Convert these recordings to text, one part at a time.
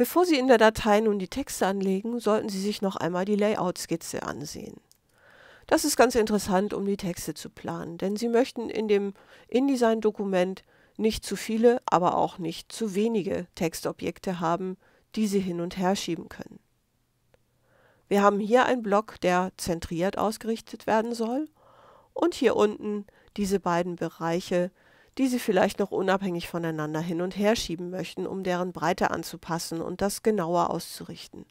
Bevor Sie in der Datei nun die Texte anlegen, sollten Sie sich noch einmal die Layout-Skizze ansehen. Das ist ganz interessant, um die Texte zu planen, denn Sie möchten in dem InDesign-Dokument nicht zu viele, aber auch nicht zu wenige Textobjekte haben, die Sie hin und her schieben können. Wir haben hier einen Block, der zentriert ausgerichtet werden soll und hier unten diese beiden Bereiche, die sie vielleicht noch unabhängig voneinander hin und her schieben möchten, um deren Breite anzupassen und das genauer auszurichten.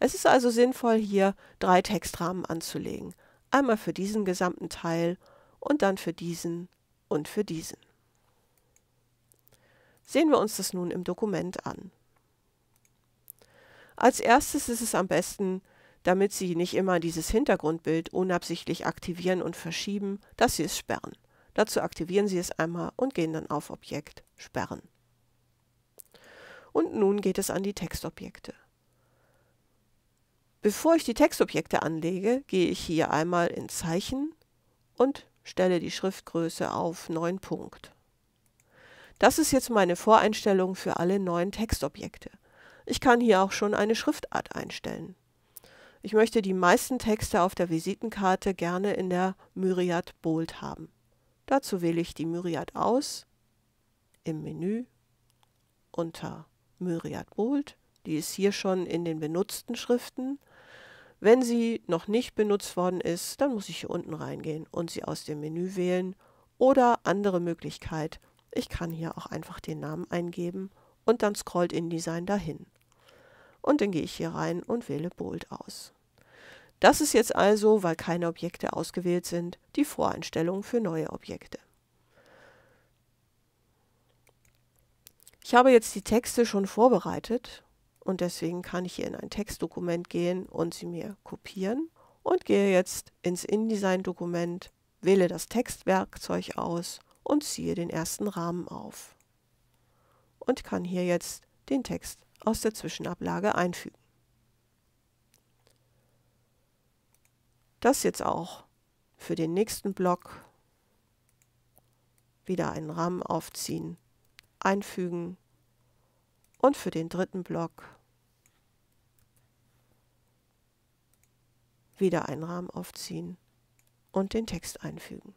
Es ist also sinnvoll, hier drei Textrahmen anzulegen. Einmal für diesen gesamten Teil und dann für diesen und für diesen. Sehen wir uns das nun im Dokument an. Als erstes ist es am besten, damit Sie nicht immer dieses Hintergrundbild unabsichtlich aktivieren und verschieben, dass Sie es sperren. Dazu aktivieren Sie es einmal und gehen dann auf Objekt Sperren. Und nun geht es an die Textobjekte. Bevor ich die Textobjekte anlege, gehe ich hier einmal in Zeichen und stelle die Schriftgröße auf 9 Punkt. Das ist jetzt meine Voreinstellung für alle neuen Textobjekte. Ich kann hier auch schon eine Schriftart einstellen. Ich möchte die meisten Texte auf der Visitenkarte gerne in der Myriad Bold haben. Dazu wähle ich die Myriad aus im Menü unter Myriad Bold. Die ist hier schon in den benutzten Schriften. Wenn sie noch nicht benutzt worden ist, dann muss ich hier unten reingehen und sie aus dem Menü wählen. Oder andere Möglichkeit, ich kann hier auch einfach den Namen eingeben und dann scrollt InDesign dahin. Und dann gehe ich hier rein und wähle Bold aus. Das ist jetzt also, weil keine Objekte ausgewählt sind, die Voreinstellung für neue Objekte. Ich habe jetzt die Texte schon vorbereitet und deswegen kann ich hier in ein Textdokument gehen und sie mir kopieren und gehe jetzt ins InDesign-Dokument, wähle das Textwerkzeug aus und ziehe den ersten Rahmen auf und kann hier jetzt den Text aus der Zwischenablage einfügen. das jetzt auch für den nächsten Block wieder einen Rahmen aufziehen, einfügen und für den dritten Block wieder einen Rahmen aufziehen und den Text einfügen.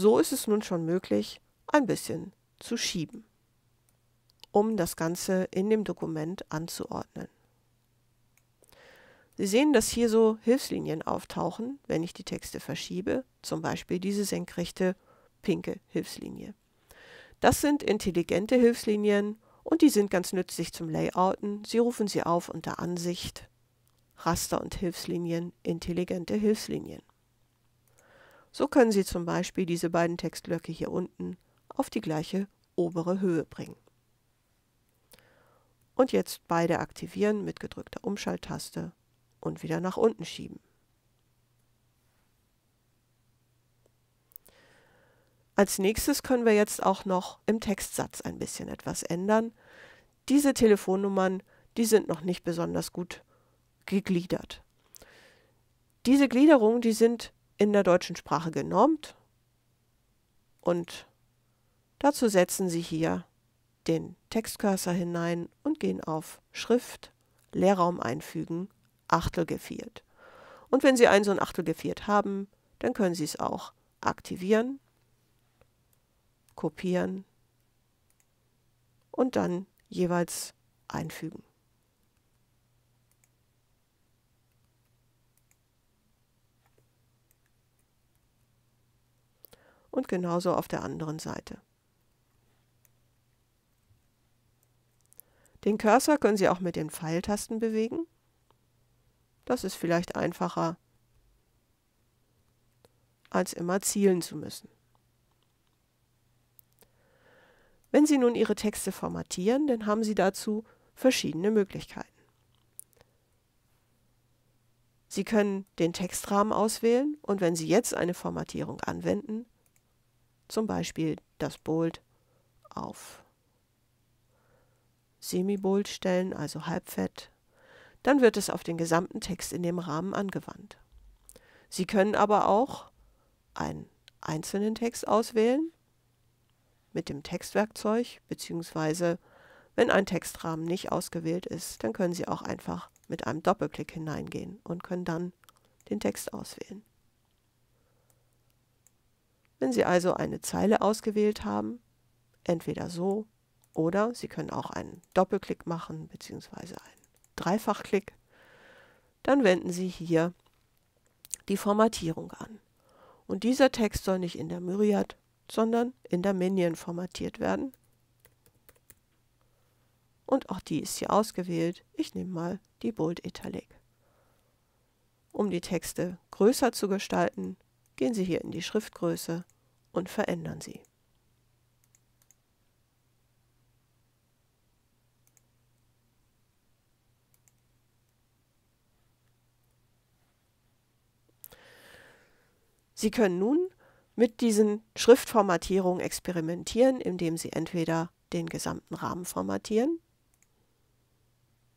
So ist es nun schon möglich, ein bisschen zu schieben, um das Ganze in dem Dokument anzuordnen. Sie sehen, dass hier so Hilfslinien auftauchen, wenn ich die Texte verschiebe, zum Beispiel diese senkrechte pinke Hilfslinie. Das sind intelligente Hilfslinien und die sind ganz nützlich zum Layouten. Sie rufen sie auf unter Ansicht, Raster und Hilfslinien, intelligente Hilfslinien. So können Sie zum Beispiel diese beiden Textblöcke hier unten auf die gleiche obere Höhe bringen. Und jetzt beide aktivieren mit gedrückter Umschalttaste und wieder nach unten schieben. Als nächstes können wir jetzt auch noch im Textsatz ein bisschen etwas ändern. Diese Telefonnummern, die sind noch nicht besonders gut gegliedert. Diese Gliederungen, die sind in der deutschen Sprache genormt und dazu setzen Sie hier den Textcursor hinein und gehen auf Schrift, Leerraum einfügen, Achtel geviert. Und wenn Sie ein so ein Achtel geviert haben, dann können Sie es auch aktivieren, kopieren und dann jeweils einfügen. und genauso auf der anderen Seite. Den Cursor können Sie auch mit den Pfeiltasten bewegen. Das ist vielleicht einfacher, als immer zielen zu müssen. Wenn Sie nun Ihre Texte formatieren, dann haben Sie dazu verschiedene Möglichkeiten. Sie können den Textrahmen auswählen und wenn Sie jetzt eine Formatierung anwenden, zum Beispiel das Bolt auf Semibold stellen, also halbfett. Dann wird es auf den gesamten Text in dem Rahmen angewandt. Sie können aber auch einen einzelnen Text auswählen mit dem Textwerkzeug, beziehungsweise wenn ein Textrahmen nicht ausgewählt ist, dann können Sie auch einfach mit einem Doppelklick hineingehen und können dann den Text auswählen. Wenn Sie also eine Zeile ausgewählt haben, entweder so oder Sie können auch einen Doppelklick machen bzw. einen Dreifachklick, dann wenden Sie hier die Formatierung an. Und dieser Text soll nicht in der Myriad, sondern in der Minion formatiert werden. Und auch die ist hier ausgewählt. Ich nehme mal die Bold Italic. Um die Texte größer zu gestalten, gehen Sie hier in die Schriftgröße und verändern sie. Sie können nun mit diesen Schriftformatierungen experimentieren, indem Sie entweder den gesamten Rahmen formatieren.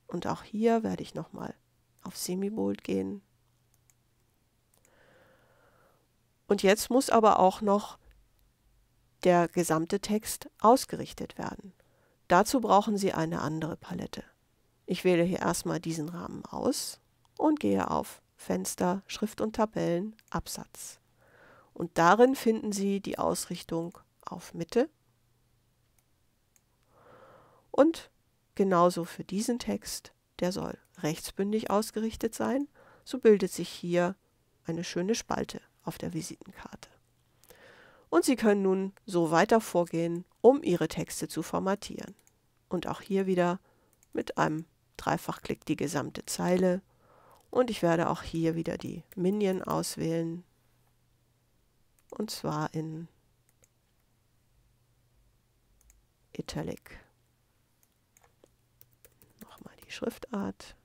Und auch hier werde ich nochmal auf Semibold gehen Und jetzt muss aber auch noch der gesamte Text ausgerichtet werden. Dazu brauchen Sie eine andere Palette. Ich wähle hier erstmal diesen Rahmen aus und gehe auf Fenster, Schrift und Tabellen, Absatz. Und darin finden Sie die Ausrichtung auf Mitte. Und genauso für diesen Text, der soll rechtsbündig ausgerichtet sein, so bildet sich hier eine schöne Spalte auf der Visitenkarte. Und Sie können nun so weiter vorgehen, um Ihre Texte zu formatieren. Und auch hier wieder mit einem Dreifachklick die gesamte Zeile. Und ich werde auch hier wieder die Minion auswählen. Und zwar in Italic. Nochmal die Schriftart.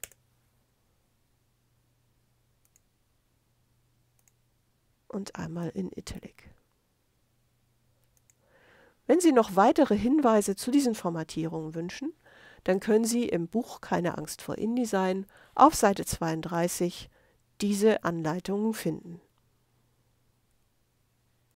und einmal in Italic. Wenn Sie noch weitere Hinweise zu diesen Formatierungen wünschen, dann können Sie im Buch Keine Angst vor InDesign auf Seite 32 diese Anleitungen finden.